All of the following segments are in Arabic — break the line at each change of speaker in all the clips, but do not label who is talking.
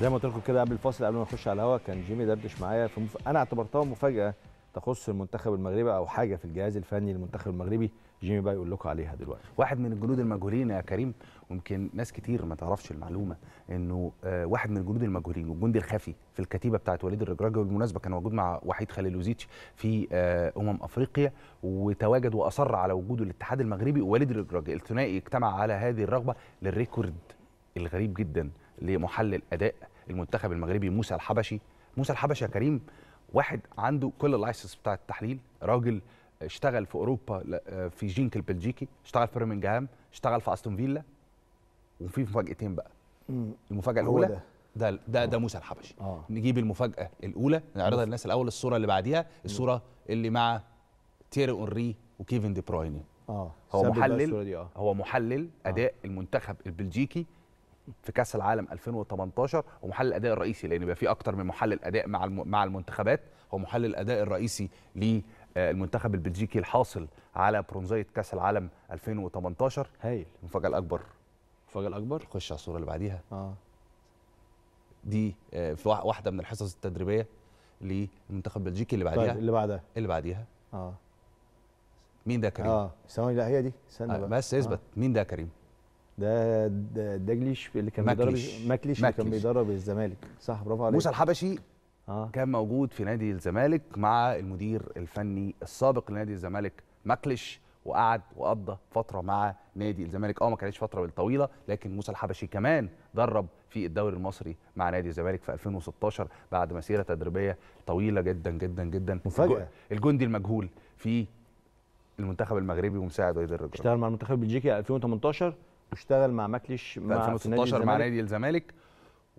زي ما قلت لكم كده قبل الفاصل قبل ما نخش على الهواء كان جيمي دردش معايا في مف... انا اعتبرتها مفاجاه تخص المنتخب المغربي او حاجه في الجهاز الفني للمنتخب المغربي جيمي بقى يقول لكم عليها دلوقتي واحد من الجنود المجهولين يا كريم ويمكن ناس كتير ما تعرفش المعلومه انه آه، واحد من الجنود المجهولين والجندي الخفي في الكتيبه بتاعه وليد الرجراجي وبالمناسبه كان موجود مع وحيد خليل وزيتش في آه، امم افريقيا وتواجد واصر على وجوده الاتحاد المغربي ووليد الرجراجي الثنائي اجتمع على هذه الرغبه للريكورد الغريب جدا لمحلل اداء المنتخب المغربي موسى الحبشي موسى الحبشي يا كريم واحد عنده كل اللايسنس بتاع التحليل راجل اشتغل في اوروبا في جينك البلجيكي اشتغل في برمنجهام اشتغل في استون فيلا وفي مفاجاتين بقى المفاجاه الاولى ده. ده ده ده موسى الحبشي آه. نجيب المفاجاه الاولى نعرضها للناس الاول الصوره اللي بعديها الصوره اللي مع تيري اونري وكيفن دي بروين آه. اه هو محلل آه. هو محلل اداء آه. المنتخب البلجيكي في كاس العالم 2018 ومحلل الاداء الرئيسي لان بيبقى في اكتر من محلل اداء مع مع المنتخبات هو محلل الاداء الرئيسي للمنتخب البلجيكي الحاصل على برونزيه كاس العالم 2018 هايل المفاجاه الاكبر المفاجاه الاكبر خش على الصوره اللي بعديها اه دي آه، في واحده من الحصص التدريبيه للمنتخب البلجيكي اللي بعديها طيب، اللي بعدها اللي بعديها اه مين ده كريم؟ اه ثواني لا هي دي استنى آه بقى بس اثبت آه. مين ده كريم؟ ده دجليش اللي كان بيدرب ماكليش اللي كان بيدرب الزمالك صح برافو عليك موسى الحبشي آه. كان موجود في نادي الزمالك مع المدير الفني السابق لنادي الزمالك ماكليش وقعد وقضى فتره مع نادي الزمالك اه ما كانتش فتره طويله لكن موسى الحبشي كمان درب في الدوري المصري مع نادي الزمالك في 2016 بعد مسيره تدريبيه طويله جدا جدا جدا مفاجاه الجندي المجهول في المنتخب المغربي ومساعد وليد الرجل اشتغل مع المنتخب البلجيكي 2018 واشتغل مع ماكليش مع 2016 مع نادي الزمالك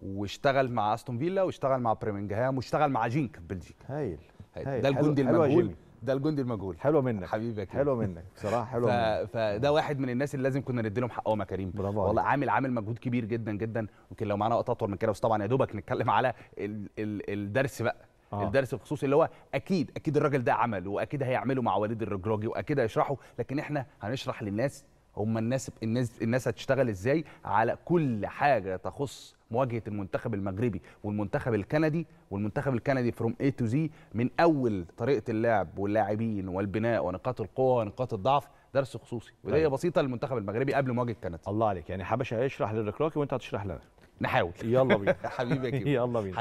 واشتغل مع استون فيلا واشتغل مع برمنجهام واشتغل مع جينك بلجيكا هايل. ده الجندي المجهول ده الجندي المجهول حلوه منك حبيبي يا كريم حلوه منك بصراحه حلوه منك فده واحد من الناس اللي لازم كنا ندي لهم حقهم يا كريم برافو والله عامل عامل مجهود كبير جدا جدا ممكن لو معانا وقت اطول من كده بس طبعا يا دوبك نتكلم على ال... ال... الدرس بقى آه. الدرس الخصوصي اللي هو اكيد اكيد الراجل ده عمل واكيد هيعمله مع وليد الرجراجي واكيد هيشرحه لكن احنا هنشرح للناس هم الناس الناس الناس هتشتغل ازاي على كل حاجه تخص مواجهه المنتخب المغربي والمنتخب الكندي والمنتخب الكندي فروم اي تو زي من اول طريقه اللعب واللاعبين والبناء ونقاط القوه ونقاط الضعف درس خصوصي ودي طيب. بسيطه للمنتخب المغربي قبل مواجهه كندا الله عليك يعني حبش هيشرح للركراكي وانت هتشرح لنا نحاول يلا بينا حبيبي يا يلا بينا